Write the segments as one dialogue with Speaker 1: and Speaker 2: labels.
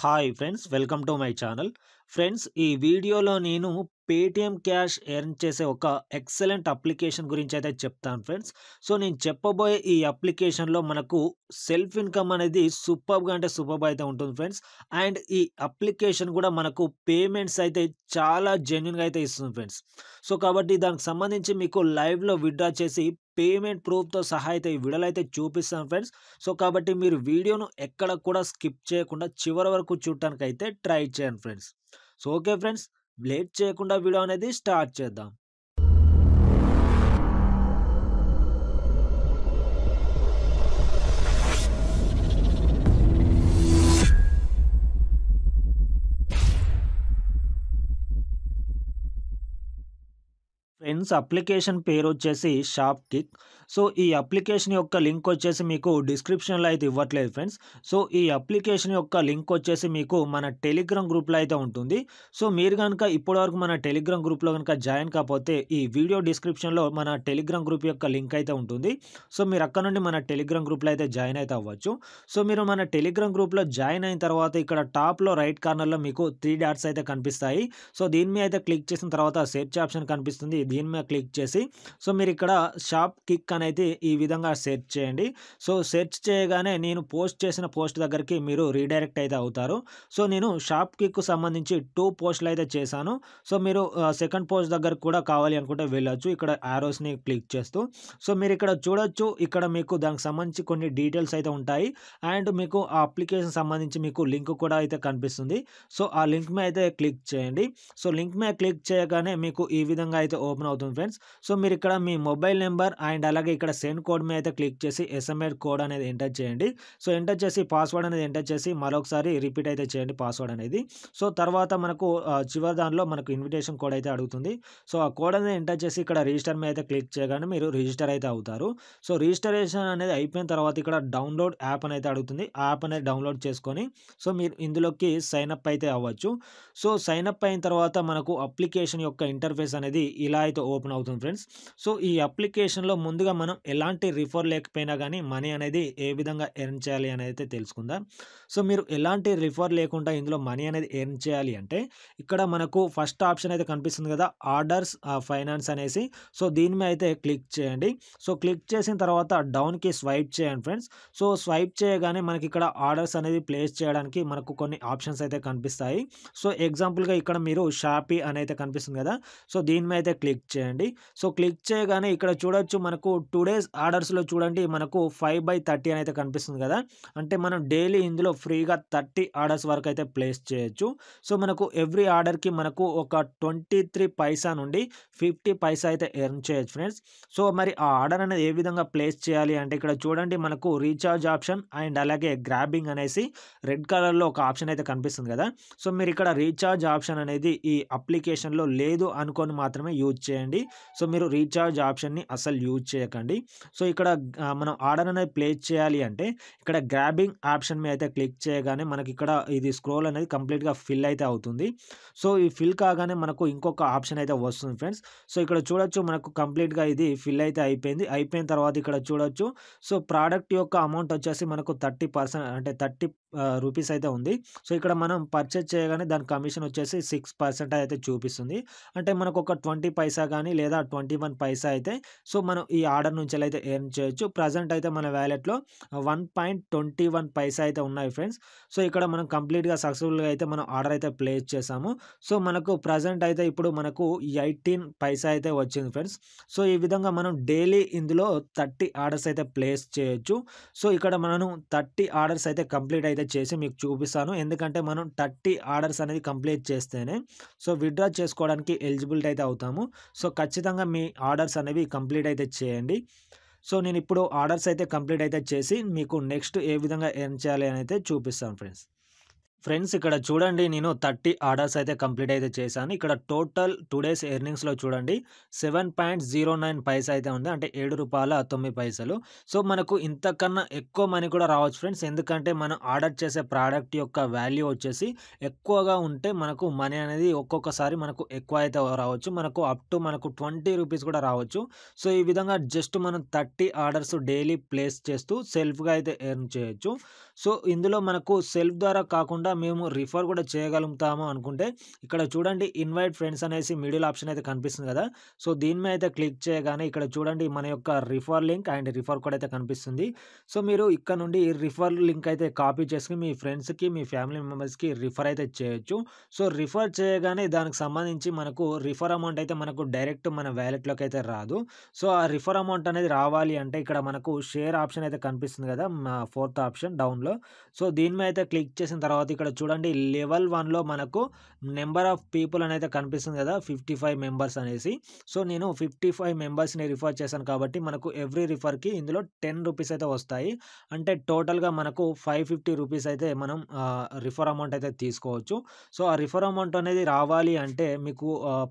Speaker 1: hi friends welcome to my channel friends ఈ వీడియోలో నేను పేటిఎం క్యాష్ ఎర్న్ చేసే ఒక ఎక్సలెంట్ అప్లికేషన్ గురించి అయితే చెప్తాను ఫ్రెండ్స్ సో నేను చెప్పబోయే ఈ అప్లికేషన్లో మనకు సెల్ఫ్ ఇన్కమ్ అనేది సూపర్గా అంటే సూపర్బ్ అయితే ఉంటుంది ఫ్రెండ్స్ అండ్ ఈ అప్లికేషన్ కూడా మనకు పేమెంట్స్ అయితే చాలా జెన్యున్గా అయితే ఇస్తుంది ఫ్రెండ్స్ సో కాబట్టి దానికి సంబంధించి మీకు లైవ్లో విత్డ్రా చేసి పేమెంట్ ప్రూఫ్తో సహా అయితే ఈ వీడియోలో అయితే చూపిస్తాను ఫ్రెండ్స్ సో కాబట్టి మీరు వీడియోను ఎక్కడ కూడా స్కిప్ చేయకుండా చివరి వరకు చూడటానికి అయితే ట్రై చేయండి friends so okay friends late చేయకుండా వీడియో అనేది స్టార్ట్ చేద్దాం ఫ్రెండ్స్ అప్లికేషన్ పేరు వచ్చేసి షాప్ కిక్ సో ఈ అప్లికేషన్ యొక్క లింక్ వచ్చేసి మీకు డిస్క్రిప్షన్లో అయితే ఇవ్వట్లేదు ఫ్రెండ్స్ సో ఈ అప్లికేషన్ యొక్క లింక్ వచ్చేసి మీకు మన టెలిగ్రామ్ గ్రూప్లో అయితే ఉంటుంది సో మీరు కనుక ఇప్పటివరకు మన టెలిగ్రామ్ గ్రూప్లో కనుక జాయిన్ కాకపోతే ఈ వీడియో డిస్క్రిప్షన్లో మన టెలిగ్రామ్ గ్రూప్ యొక్క లింక్ అయితే ఉంటుంది సో మీరు అక్కడ నుండి మన టెలిగ్రామ్ గ్రూప్లో అయితే జాయిన్ అయితే అవ్వచ్చు సో మీరు మన టెలిగ్రామ్ గ్రూప్లో జాయిన్ అయిన తర్వాత ఇక్కడ టాప్లో రైట్ కార్నర్లో మీకు త్రీ డాట్స్ అయితే కనిపిస్తాయి సో దీని మీద అయితే క్లిక్ చేసిన తర్వాత సెర్చ్ ఆప్షన్ కనిపిస్తుంది దీని మీద క్లిక్ చేసి సో మీరు ఇక్కడ షాప్ కిక్ అనేది ఈ విధంగా సెర్చ్ చేయండి సో సెర్చ్ చేయగానే నేను పోస్ట్ చేసిన పోస్ట్ దగ్గరికి మీరు రీడైరెక్ట్ అయితే అవుతారు సో నేను షాప్ కిక్కు సంబంధించి టూ పోస్టులు అయితే చేశాను సో మీరు సెకండ్ పోస్ట్ దగ్గర కూడా కావాలి అనుకుంటే వెళ్ళొచ్చు ఇక్కడ యారోస్ని క్లిక్ చేస్తూ సో మీరు ఇక్కడ చూడొచ్చు ఇక్కడ మీకు దానికి సంబంధించి కొన్ని డీటెయిల్స్ అయితే ఉంటాయి అండ్ మీకు ఆ అప్లికేషన్ సంబంధించి మీకు లింక్ కూడా అయితే కనిపిస్తుంది సో ఆ లింక్ మీద అయితే క్లిక్ చేయండి సో లింక్ మీద క్లిక్ చేయగానే మీకు ఈ విధంగా అయితే ఓపెన్ ఓపెన్ అవుతుంది ఫ్రెండ్స్ సో మీరు ఇక్కడ మీ మొబైల్ నెంబర్ అండ్ అలాగే ఇక్కడ సెండ్ కోడ్ మీద అయితే క్లిక్ చేసి ఎస్ఎంఏ కోడ్ అనేది ఎంటర్ చేయండి సో ఎంటర్ చేసి పాస్వర్డ్ అనేది ఎంటర్ చేసి మరొకసారి రిపీట్ అయితే చేయండి పాస్వర్డ్ అనేది సో తర్వాత మనకు చివరి దానిలో మనకు ఇన్విటేషన్ కోడ్ అయితే అడుగుతుంది సో ఆ కోడ్ అనేది ఎంటర్ చేసి ఇక్కడ రిజిస్టర్ మీద అయితే క్లిక్ చేయగానే మీరు రిజిస్టర్ అయితే అవుతారు సో రిజిస్టరేషన్ అనేది అయిపోయిన తర్వాత ఇక్కడ డౌన్లోడ్ యాప్ అని అయితే అడుగుతుంది ఆ యాప్ అనేది డౌన్లోడ్ చేసుకొని సో మీరు ఇందులోకి సైన్ అప్ అయితే అవ్వచ్చు సో సైన్ అప్ అయిన తర్వాత మనకు అప్లికేషన్ యొక్క ఇంటర్ఫేస్ అనేది ఇలా అయితే ఓపెన్ అవుతుంది ఫ్రెండ్స్ సో ఈ అప్లికేషన్లో ముందుగా మనం ఎలాంటి రిఫర్ లేకపోయినా కానీ మనీ అనేది ఏ విధంగా ఎర్న్ చేయాలి అనేది అయితే తెలుసుకుందాం సో మీరు ఎలాంటి రిఫర్ లేకుండా ఇందులో మనీ అనేది ఎర్న్ చేయాలి అంటే ఇక్కడ మనకు ఫస్ట్ ఆప్షన్ అయితే కనిపిస్తుంది కదా ఆర్డర్స్ ఫైనాన్స్ అనేసి సో దీని మీద అయితే క్లిక్ చేయండి సో క్లిక్ చేసిన తర్వాత డౌన్కి స్వైప్ చేయండి ఫ్రెండ్స్ సో స్వైప్ చేయగానే మనకి ఇక్కడ ఆర్డర్స్ అనేది ప్లేస్ చేయడానికి మనకు కొన్ని ఆప్షన్స్ అయితే కనిపిస్తాయి సో ఎగ్జాంపుల్గా ఇక్కడ మీరు షాపీ అని అయితే కనిపిస్తుంది కదా సో దీని మీద అయితే క్లిక్ క్లిక్ చేయండి సో క్లిక్ చేయగానే ఇక్కడ చూడొచ్చు మనకు టూ డేస్ ఆర్డర్స్లో చూడండి మనకు ఫైవ్ బై థర్టీ అని అయితే కనిపిస్తుంది కదా అంటే మనం డైలీ ఇందులో ఫ్రీగా థర్టీ ఆర్డర్స్ వరకు అయితే ప్లేస్ చేయొచ్చు సో మనకు ఎవ్రీ ఆర్డర్కి మనకు ఒక ట్వంటీ త్రీ పైసా నుండి ఫిఫ్టీ పైసా అయితే ఎర్న్ చేయొచ్చు ఫ్రెండ్స్ సో మరి ఆ ఆర్డర్ అనేది ఏ విధంగా ప్లేస్ చేయాలి అంటే ఇక్కడ చూడండి మనకు రీఛార్జ్ ఆప్షన్ అండ్ అలాగే గ్రాబింగ్ అనేసి రెడ్ కలర్లో ఒక ఆప్షన్ అయితే కనిపిస్తుంది కదా సో మీరు ఇక్కడ రీఛార్జ్ ఆప్షన్ అనేది ఈ అప్లికేషన్లో లేదు అనుకొని మాత్రమే యూజ్ చేయండి సో మీరు రీఛార్జ్ ఆప్షన్ని అసలు యూజ్ చేయకండి సో ఇక్కడ మనం ఆర్డర్ అనేది ప్లేస్ చేయాలి అంటే ఇక్కడ గ్రాబింగ్ ఆప్షన్ మీద అయితే క్లిక్ చేయగానే మనకి ఇక్కడ ఇది స్క్రోల్ అనేది కంప్లీట్గా ఫిల్ అయితే అవుతుంది సో ఈ ఫిల్ కాగానే మనకు ఇంకొక ఆప్షన్ అయితే వస్తుంది ఫ్రెండ్స్ సో ఇక్కడ చూడొచ్చు మనకు కంప్లీట్గా ఇది ఫిల్ అయితే అయిపోయింది అయిపోయిన తర్వాత ఇక్కడ చూడొచ్చు సో ప్రోడక్ట్ యొక్క అమౌంట్ వచ్చేసి మనకు థర్టీ అంటే థర్టీ రూపీస్ అయితే ఉంది సో ఇక్కడ మనం పర్చేజ్ చేయగానే దాని కమిషన్ వచ్చేసి సిక్స్ పర్సెంట్ అయితే చూపిస్తుంది అంటే మనకు ఒక ట్వంటీ పైసా కానీ లేదా ట్వంటీ వన్ పైసా అయితే సో మనం ఈ ఆర్డర్ నుంచి అయితే ఎర్న్ చేయొచ్చు ప్రజెంట్ అయితే మన వ్యాలెట్లో వన్ పాయింట్ ట్వంటీ వన్ పైసా అయితే ఉన్నాయి ఫ్రెండ్స్ సో ఇక్కడ మనం కంప్లీట్గా సక్సెస్ఫుల్గా అయితే మనం ఆర్డర్ అయితే ప్లేస్ చేసాము సో మనకు ప్రజెంట్ అయితే ఇప్పుడు మనకు ఎయిటీన్ పైసా అయితే వచ్చింది ఫ్రెండ్స్ సో ఈ విధంగా మనం డైలీ ఇందులో థర్టీ ఆర్డర్స్ అయితే ప్లేస్ చేయొచ్చు సో ఇక్కడ మనం థర్టీ ఆర్డర్స్ అయితే కంప్లీట్ అయితే చేసి మీకు చూపిస్తాను ఎందుకంటే మనం థర్టీ ఆర్డర్స్ అనేది కంప్లీట్ చేస్తేనే సో విత్డ్రా చేసుకోవడానికి ఎలిజిబిలిటీ అయితే అవుతాము సో ఖచ్చితంగా మీ ఆర్డర్స్ అనేవి కంప్లీట్ అయితే చేయండి సో నేను ఇప్పుడు ఆర్డర్స్ అయితే కంప్లీట్ అయితే చేసి మీకు నెక్స్ట్ ఏ విధంగా ఏం చేయాలి అని అయితే చూపిస్తాను ఫ్రెండ్స్ ఫ్రెండ్స్ ఇక్కడ చూడండి నేను థర్టీ ఆర్డర్స్ అయితే కంప్లీట్ అయితే చేశాను ఇక్కడ టోటల్ టూ డేస్ ఎర్నింగ్స్లో చూడండి సెవెన్ పాయింట్ జీరో నైన్ పైసా అయితే ఉంది అంటే ఏడు రూపాయల తొమ్మిది పైసలు సో మనకు ఇంతకన్నా ఎక్కువ మనీ కూడా రావచ్చు ఫ్రెండ్స్ ఎందుకంటే మనం ఆర్డర్ చేసే ప్రోడక్ట్ యొక్క వాల్యూ వచ్చేసి ఎక్కువగా ఉంటే మనకు మనీ అనేది ఒక్కొక్కసారి మనకు ఎక్కువ అయితే రావచ్చు మనకు అప్ టు మనకు ట్వంటీ రూపీస్ కూడా రావచ్చు సో ఈ విధంగా జస్ట్ మనం థర్టీ ఆర్డర్స్ డైలీ ప్లేస్ చేస్తూ సెల్ఫ్గా అయితే ఎర్న్ చేయొచ్చు సో ఇందులో మనకు సెల్ఫ్ ద్వారా కాకుండా కాకుండా మేము రిఫర్ కూడా చేయగలుగుతాము అనుకుంటే ఇక్కడ చూడండి ఇన్వైట్ ఫ్రెండ్స్ అనేసి మిడిల్ ఆప్షన్ అయితే కనిపిస్తుంది కదా సో దీని మీద అయితే క్లిక్ చేయగానే ఇక్కడ చూడండి మన యొక్క రిఫర్ లింక్ అండ్ రిఫర్ కూడా అయితే కనిపిస్తుంది సో మీరు ఇక్కడ నుండి రిఫర్ లింక్ అయితే కాపీ చేసుకుని మీ ఫ్రెండ్స్కి మీ ఫ్యామిలీ మెంబర్స్కి రిఫర్ అయితే చేయొచ్చు సో రిఫర్ చేయగానే దానికి సంబంధించి మనకు రిఫర్ అమౌంట్ అయితే మనకు డైరెక్ట్ మన వ్యాలెట్లోకి అయితే రాదు సో ఆ రిఫర్ అమౌంట్ అనేది రావాలి అంటే ఇక్కడ మనకు షేర్ ఆప్షన్ అయితే కనిపిస్తుంది కదా ఫోర్త్ ఆప్షన్ డౌన్లో సో దీని మీద అయితే క్లిక్ చేసిన తర్వాత ఇక్కడ చూడండి లెవెల్ వన్లో మనకు నెంబర్ ఆఫ్ పీపుల్ అనేది కనిపిస్తుంది కదా ఫిఫ్టీ ఫైవ్ మెంబర్స్ అనేసి సో నేను ఫిఫ్టీ ఫైవ్ మెంబర్స్ని రిఫర్ చేశాను కాబట్టి మనకు ఎవ్రీ రిఫర్కి ఇందులో టెన్ రూపీస్ అయితే వస్తాయి అంటే టోటల్గా మనకు ఫైవ్ ఫిఫ్టీ రూపీస్ అయితే మనం రిఫర్ అమౌంట్ అయితే తీసుకోవచ్చు సో ఆ రిఫర్ అమౌంట్ అనేది రావాలి అంటే మీకు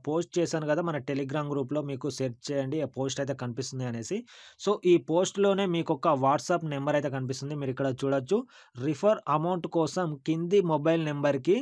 Speaker 1: పోస్ట్ చేశాను కదా మన టెలిగ్రామ్ గ్రూప్లో మీకు సెర్చ్ చేయండి ఆ పోస్ట్ అయితే కనిపిస్తుంది అనేసి సో ఈ పోస్ట్లోనే మీకు ఒక వాట్సాప్ నెంబర్ అయితే కనిపిస్తుంది మీరు ఇక్కడ చూడొచ్చు రిఫర్ అమౌంట్ కోసం కింది ప్రతి మొబైల్ నెంబర్కి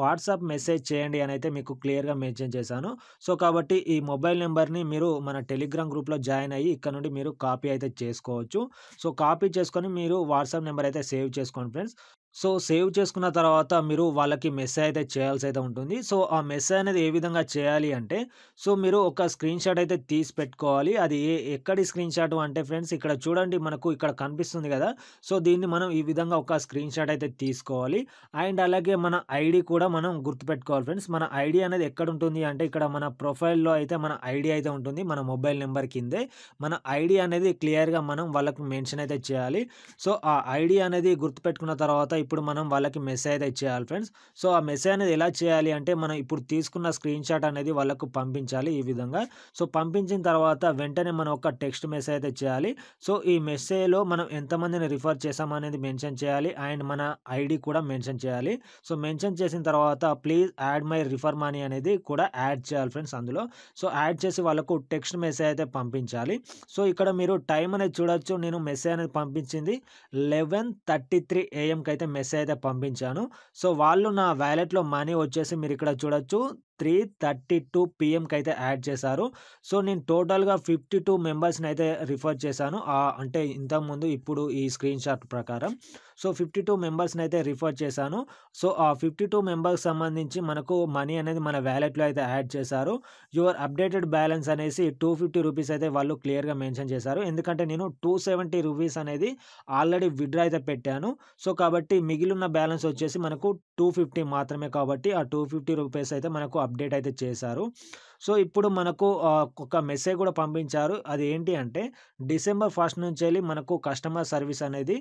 Speaker 1: వాట్సాప్ మెసేజ్ చేయండి అని అయితే మీకు క్లియర్గా మెన్షన్ చేశాను సో కాబట్టి ఈ మొబైల్ నెంబర్ని మీరు మన టెలిగ్రామ్ గ్రూప్లో జాయిన్ అయ్యి ఇక్కడ నుండి మీరు కాపీ అయితే చేసుకోవచ్చు సో కాపీ చేసుకొని మీరు వాట్సాప్ నెంబర్ అయితే సేవ్ చేసుకోండి ఫ్రెండ్స్ సో సేవ్ చేసుకున్న తర్వాత మీరు వాళ్ళకి మెసేజ్ అయితే చేయాల్సి అయితే ఉంటుంది సో ఆ మెసేజ్ అనేది ఏ విధంగా చేయాలి అంటే సో మీరు ఒక స్క్రీన్ షాట్ అయితే తీసి పెట్టుకోవాలి అది ఏ ఎక్కడి స్క్రీన్ షాట్ అంటే ఫ్రెండ్స్ ఇక్కడ చూడండి మనకు ఇక్కడ కనిపిస్తుంది కదా సో దీన్ని మనం ఈ విధంగా ఒక స్క్రీన్ షాట్ అయితే తీసుకోవాలి అండ్ అలాగే మన ఐడి కూడా మనం గుర్తుపెట్టుకోవాలి ఫ్రెండ్స్ మన ఐడి అనేది ఎక్కడ ఉంటుంది అంటే ఇక్కడ మన ప్రొఫైల్లో అయితే మన ఐడి అయితే ఉంటుంది మన మొబైల్ నెంబర్ కిందే మన ఐడి అనేది క్లియర్గా మనం వాళ్ళకి మెన్షన్ అయితే చేయాలి సో ఆ ఐడి అనేది గుర్తుపెట్టుకున్న తర్వాత ఇప్పుడు మనం వాళ్ళకి మెసేజ్ అయితే ఇచ్చేయాలి ఫ్రెండ్స్ సో ఆ మెసేజ్ అనేది ఎలా చేయాలి అంటే మనం ఇప్పుడు తీసుకున్న స్క్రీన్ షాట్ అనేది వాళ్ళకు పంపించాలి ఈ విధంగా సో పంపించిన తర్వాత వెంటనే మనం ఒక టెక్స్ట్ మెసేజ్ అయితే చేయాలి సో ఈ మెసేజ్లో మనం ఎంతమందిని రిఫర్ చేసామనేది మెన్షన్ చేయాలి అండ్ మన ఐడి కూడా మెన్షన్ చేయాలి సో మెన్షన్ చేసిన తర్వాత please add my refer money అనేది కూడా యాడ్ చేయాలి ఫ్రెండ్స్ అందులో సో యాడ్ చేసి వాళ్ళకు టెక్స్ట్ మెసేజ్ అయితే పంపించాలి సో ఇక్కడ మీరు టైం అనేది చూడొచ్చు నేను మెసేజ్ అనేది పంపించింది లెవెన్ థర్టీ త్రీ ఏఎంకి అయితే మెసేజ్ అయితే పంపించాను సో వాళ్ళు నా వ్యాలెట్లో మనీ వచ్చేసి మీరు ఇక్కడ చూడొచ్చు త్రీ థర్టీ టూ పిఎంకి అయితే యాడ్ చేశారు సో నేను టోటల్గా ఫిఫ్టీ టూ మెంబర్స్ని అయితే రిఫర్ చేశాను అంటే ఇంతకుముందు ఇప్పుడు ఈ స్క్రీన్ షాట్ ప్రకారం సో ఫిఫ్టీ టూ మెంబర్స్ని అయితే రిఫర్ చేశాను సో ఆ ఫిఫ్టీ టూ మెంబర్స్ సంబంధించి మనకు మనీ అనేది మన వ్యాలెట్లో అయితే యాడ్ చేశారు యువర్ అప్డేటెడ్ బ్యాలెన్స్ అనేసి టూ ఫిఫ్టీ రూపీస్ అయితే వాళ్ళు క్లియర్గా మెన్షన్ చేశారు ఎందుకంటే నేను టూ సెవెంటీ రూపీస్ అనేది ఆల్రెడీ విడ్రా అయితే పెట్టాను సో కాబట్టి మిగిలిన బ్యాలెన్స్ వచ్చేసి మనకు టూ ఫిఫ్టీ మాత్రమే కాబట్టి ఆ టూ ఫిఫ్టీ రూపీస్ అయితే మనకు అప్డేట్ అయితే చేశారు సో ఇప్పుడు మనకు ఒక మెసేజ్ కూడా పంపించారు అది ఏంటి అంటే డిసెంబర్ ఫస్ట్ నుంచి వెళ్ళి మనకు కస్టమర్ సర్వీస్ అనేది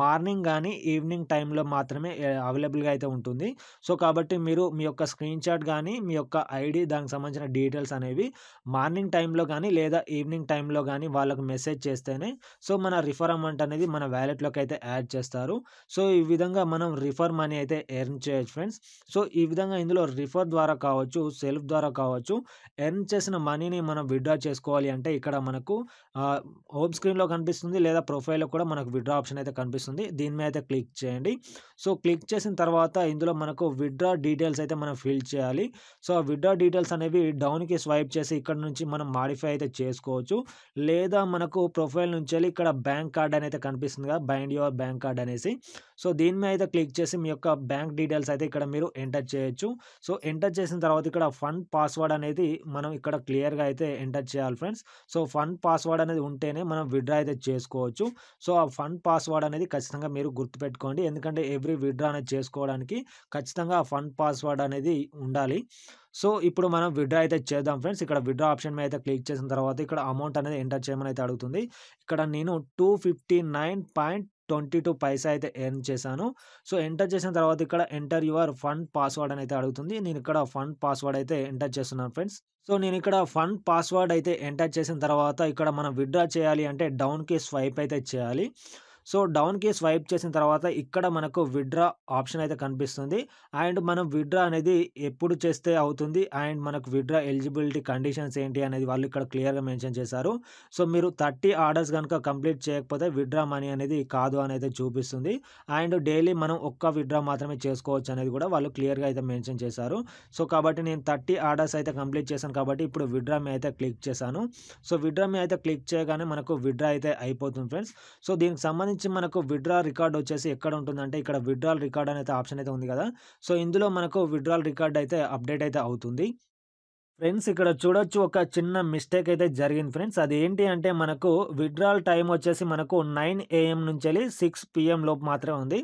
Speaker 1: మార్నింగ్ కానీ ఈవినింగ్ టైంలో మాత్రమే అవైలబుల్గా అయితే ఉంటుంది సో కాబట్టి మీరు మీ యొక్క స్క్రీన్ షాట్ కానీ మీ యొక్క ఐడి దానికి సంబంధించిన డీటెయిల్స్ అనేవి మార్నింగ్ టైంలో కానీ లేదా ఈవినింగ్ టైంలో కానీ వాళ్ళకు మెసేజ్ చేస్తేనే సో మన రిఫర్ అమౌంట్ అనేది మన వ్యాలెట్లోకి అయితే యాడ్ చేస్తారు సో ఈ విధంగా మనం రిఫర్ మనీ అయితే ఎర్న్ చేయొచ్చు ఫ్రెండ్స్ సో ఈ విధంగా ఇందులో రిఫర్ ద్వారా కావచ్చు సెల్ఫ్ ద్వారా కావచ్చు ఎర్న్ చేసిన మనీని మనం విడ్డ్రా చేసుకోవాలి అంటే ఇక్కడ మనకు హోమ్ స్క్రీన్లో కనిపిస్తుంది లేదా ప్రొఫైల్లో కూడా మనకు విడ్డ్రా ఆప్షన్ అయితే కనిపిస్తుంది దీని మీద అయితే క్లిక్ చేయండి సో క్లిక్ చేసిన తర్వాత ఇందులో మనకు విడ్డ్రా డీటెయిల్స్ అయితే మనం ఫిల్ చేయాలి సో విత్డ్రా విడ్డ్రా డీటెయిల్స్ అనేవి డౌన్కి స్వైప్ చేసి ఇక్కడ నుంచి మనం మాడిఫై అయితే చేసుకోవచ్చు లేదా మనకు ప్రొఫైల్ నుంచి వెళ్ళి ఇక్కడ బ్యాంక్ కార్డ్ అనేది కనిపిస్తుంది కదా బైండ్ యువర్ బ్యాంక్ కార్డ్ అనేసి సో దీని మీద అయితే క్లిక్ చేసి మీ యొక్క బ్యాంక్ డీటెయిల్స్ అయితే ఇక్కడ మీరు ఎంటర్ చేయొచ్చు సో ఎంటర్ చేసిన తర్వాత ఇక్కడ ఫండ్ పాస్వర్డ్ అనేది మనం ఇక్కడ క్లియర్గా అయితే ఎంటర్ చేయాలి ఫ్రెండ్స్ సో ఫండ్ పాస్వర్డ్ అనేది ఉంటేనే మనం విడ్రా అయితే చేసుకోవచ్చు సో ఆ ఫండ్ పాస్వర్డ్ అనేది ఖచ్చితంగా మీరు గుర్తుపెట్టుకోండి ఎందుకంటే ఎవ్రీ విడ్రా అనేది చేసుకోవడానికి ఖచ్చితంగా ఆ ఫండ్ పాస్వర్డ్ అనేది ఉండాలి సో ఇప్పుడు మనం విడ్రా అయితే చేద్దాం ఫ్రెండ్స్ ఇక్కడ విడ్రా ఆప్షన్ మీద అయితే క్లిక్ చేసిన తర్వాత ఇక్కడ అమౌంట్ అనేది ఎంటర్ చేయమని అయితే అడుగుతుంది ఇక్కడ నేను two fifty nine point twenty two పైసా అయితే ఎర్న్ చేశాను సో ఎంటర్ చేసిన తర్వాత ఇక్కడ ఎంటర్ యువర్ ఫండ్ పాస్వర్డ్ అని అయితే అడుగుతుంది నేను ఇక్కడ ఫండ్ పాస్వర్డ్ అయితే ఎంటర్ చేస్తున్నాను ఫ్రెండ్స్ సో నేను ఇక్కడ ఫండ్ పాస్వర్డ్ అయితే ఎంటర్ చేసిన తర్వాత ఇక్కడ మనం విత్డ్రా చేయాలి అంటే డౌన్కి స్వైప్ అయితే చేయాలి సో డౌన్కి స్వైప్ చేసిన తర్వాత ఇక్కడ మనకు విడ్రా ఆప్షన్ అయితే కనిపిస్తుంది అండ్ మనం విడ్రా అనేది ఎప్పుడు చేస్తే అవుతుంది అండ్ మనకు విడ్రా ఎలిజిబిలిటీ కండిషన్స్ ఏంటి అనేది వాళ్ళు ఇక్కడ క్లియర్గా మెన్షన్ చేశారు సో మీరు థర్టీ ఆర్డర్స్ కనుక కంప్లీట్ చేయకపోతే విడ్రా మనీ అనేది కాదు అని అయితే చూపిస్తుంది అండ్ డైలీ మనం ఒక్క విడ్రా మాత్రమే చేసుకోవచ్చు అనేది కూడా వాళ్ళు క్లియర్గా అయితే మెన్షన్ చేశారు సో కాబట్టి నేను థర్టీ ఆర్డర్స్ అయితే కంప్లీట్ చేశాను కాబట్టి ఇప్పుడు విడ్రా మీ అయితే క్లిక్ చేశాను సో విడ్రా మీ అయితే క్లిక్ చేయగానే మనకు విడ్రా అయితే అయిపోతుంది ఫ్రెండ్స్ సో దీనికి సంబంధించి నుంచి మనకు విడ్రా రికార్డ్ వచ్చేసి ఎక్కడ ఉంటుందంటే ఇక్కడ విడ్రాల్ రికార్డ్ అనేది ఆప్షన్ అయితే ఉంది కదా సో ఇందులో మనకు విడ్రాల్ రికార్డ్ అయితే అప్డేట్ అయితే అవుతుంది ఫ్రెండ్స్ ఇక్కడ చూడొచ్చు ఒక చిన్న మిస్టేక్ అయితే జరిగింది ఫ్రెండ్స్ అది ఏంటి అంటే మనకు విడ్రాల్ టైం వచ్చేసి మనకు నైన్ ఏఎం నుంచి వెళ్ళి సిక్స్ పిఎం లోపు మాత్రమే ఉంది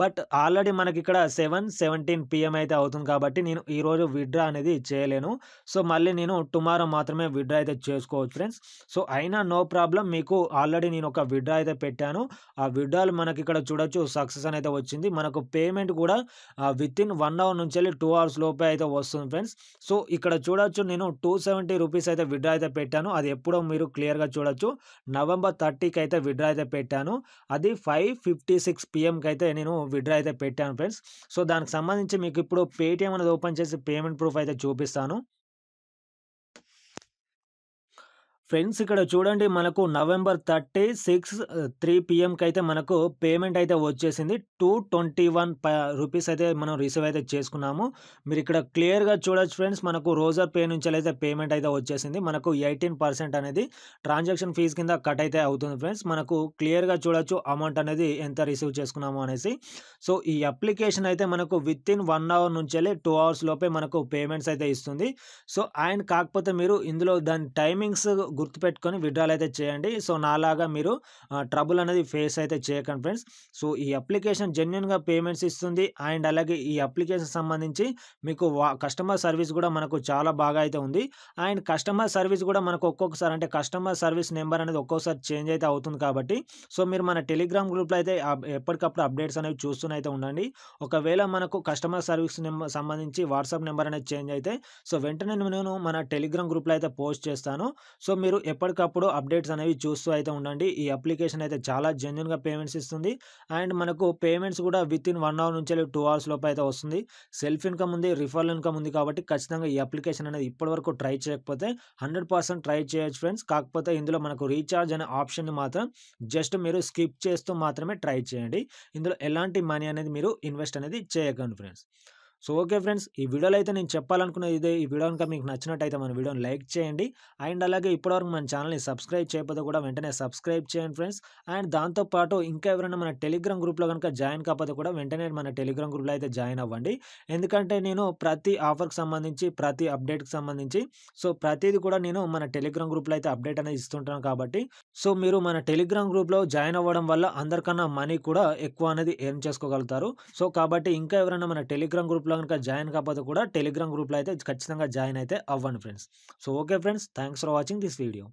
Speaker 1: బట్ ఆల్రెడీ మనకి ఇక్కడ సెవెన్ సెవెంటీన్ పిఎం అయితే అవుతుంది కాబట్టి నేను ఈరోజు విడ్రా అనేది చేయలేను సో మళ్ళీ నేను టుమారో మాత్రమే విడ్రా అయితే చేసుకోవచ్చు ఫ్రెండ్స్ సో అయినా నో ప్రాబ్లం మీకు ఆల్రెడీ నేను ఒక విడ్రా అయితే పెట్టాను ఆ విడ్రాలు మనకి ఇక్కడ చూడొచ్చు సక్సెస్ అనేది వచ్చింది మనకు పేమెంట్ కూడా విత్ ఇన్ వన్ అవర్ నుంచి వెళ్ళి టూ అవర్స్ లోపే అయితే వస్తుంది ఫ్రెండ్స్ సో ఇక్కడ చూడొచ్చు నేను టూ సెవెంటీ రూపీస్ అయితే విడ్రా అయితే పెట్టాను అది ఎప్పుడో మీరు క్లియర్గా చూడొచ్చు నవంబర్ థర్టీకి అయితే విడ్రా అయితే పెట్టాను అది ఫైవ్ ఫిఫ్టీ సిక్స్ పిఎంకి అయితే నేను విడ్రా అయితే పెట్టాను ఫ్రెండ్స్ సో దానికి సంబంధించి మీకు ఇప్పుడు పేటిఎం అనేది ఓపెన్ చేసి పేమెంట్ ప్రూఫ్ అయితే చూపిస్తాను ఫ్రెండ్స్ ఇక్కడ చూడండి మనకు నవంబర్ థర్టీ సిక్స్ త్రీ పిఎంకి అయితే మనకు పేమెంట్ అయితే వచ్చేసింది టూ ట్వంటీ వన్ రూపీస్ అయితే మనం రిసీవ్ అయితే చేసుకున్నాము మీరు ఇక్కడ క్లియర్గా చూడొచ్చు ఫ్రెండ్స్ మనకు రోజర్ పే నుంచి అయితే పేమెంట్ అయితే వచ్చేసింది మనకు ఎయిటీన్ పర్సెంట్ అనేది ట్రాన్సాక్షన్ ఫీజ్ కింద కట్ అయితే అవుతుంది ఫ్రెండ్స్ మనకు క్లియర్గా చూడొచ్చు అమౌంట్ అనేది ఎంత రిసీవ్ చేసుకున్నాము అనేసి సో ఈ అప్లికేషన్ అయితే మనకు విత్ ఇన్ వన్ అవర్ నుంచి వెళ్ళి టూ అవర్స్ లోపే మనకు పేమెంట్స్ అయితే ఇస్తుంది సో అండ్ కాకపోతే మీరు ఇందులో దాని టైమింగ్స్ గుర్తుపెట్టుకొని విడ్రాల్ అయితే చేయండి సో నాలాగా మీరు ట్రబుల్ అనేది ఫేస్ అయితే చేయకండి ఫ్రెండ్స్ సో ఈ అప్లికేషన్ జెన్యున్గా పేమెంట్స్ ఇస్తుంది అండ్ అలాగే ఈ అప్లికేషన్ సంబంధించి మీకు కస్టమర్ సర్వీస్ కూడా మనకు చాలా బాగా అయితే ఉంది అండ్ కస్టమర్ సర్వీస్ కూడా మనకు ఒక్కొక్కసారి అంటే కస్టమర్ సర్వీస్ నెంబర్ అనేది ఒక్కోసారి చేంజ్ అయితే అవుతుంది కాబట్టి సో మీరు మన టెలిగ్రామ్ గ్రూప్లో అయితే ఎప్పటికప్పుడు అప్డేట్స్ అనేవి చూస్తూనైతే ఉండండి ఒకవేళ మనకు కస్టమర్ సర్వీస్ నెంబర్ సంబంధించి వాట్సాప్ నెంబర్ అనేది చేంజ్ అయితే సో వెంటనే నేను మన టెలిగ్రామ్ గ్రూప్లో అయితే పోస్ట్ చేస్తాను సో మీరు ఎప్పటికప్పుడు అప్డేట్స్ అనేవి చూస్తూ అయితే ఉండండి ఈ అప్లికేషన్ అయితే చాలా జెన్యున్గా పేమెంట్స్ ఇస్తుంది అండ్ మనకు పేమెంట్స్ కూడా విత్ ఇన్ వన్ అవర్ నుంచి టూ అవర్స్ లోపు అయితే వస్తుంది సెల్ఫ్ ఇన్కమ్ ఉంది రిఫర్ ఇన్కమ్ ఉంది కాబట్టి ఖచ్చితంగా ఈ అప్లికేషన్ అనేది ఇప్పటివరకు ట్రై చేయకపోతే హండ్రెడ్ పర్సెంట్ ట్రై చేయొచ్చు ఫ్రెండ్స్ కాకపోతే ఇందులో మనకు రీఛార్జ్ అనే ఆప్షన్ని మాత్రం జస్ట్ మీరు స్కిప్ చేస్తూ మాత్రమే ట్రై చేయండి ఇందులో ఎలాంటి మనీ అనేది మీరు ఇన్వెస్ట్ అనేది చేయకండి ఫ్రెండ్స్ సో ఓకే ఫ్రెండ్స్ ఈ వీడియోలో అయితే నేను చెప్పాలనుకునేది ఇదే ఈ వీడియో కనుక మీకు నచ్చినట్టయితే మన వీడియోని లైక్ చేయండి అండ్ అలాగే ఇప్పటివరకు మన ఛానల్ని సబ్స్క్రైబ్ చేయకపోతే కూడా వెంటనే సబ్స్క్రైబ్ చేయండి ఫ్రెండ్స్ అండ్ దాంతోపాటు ఇంకా ఎవరైనా మన టెలిగ్రామ్ గ్రూప్లో కనుక జాయిన్ కాకపోతే కూడా వెంటనే మన టెలిగ్రామ్ గ్రూప్లో అయితే జాయిన్ అవ్వండి ఎందుకంటే నేను ప్రతి ఆఫర్కి సంబంధించి ప్రతి అప్డేట్కి సంబంధించి సో ప్రతిదీ కూడా నేను మన టెలిగ్రామ్ గ్రూప్లో అయితే అప్డేట్ అనేది ఇస్తుంటాను కాబట్టి సో మీరు మన టెలిగ్రామ్ గ్రూప్లో జాయిన్ అవ్వడం వల్ల అందరికన్నా మనీ కూడా ఎక్కువ అనేది ఎర్న్ చేసుకోగలుగుతారు సో కాబట్టి ఇంకా ఎవరైనా మన టెలిగ్రామ్ గ్రూప్లో का जॉइन का बटन ಕೂಡ टेलीग्राम ग्रुपலயே ಇದೆ ಖಚಿತంగా ಜಾಯಿನ್ ಐತೆ ಅವ್ವನ್ friends so okay friends thanks for watching this video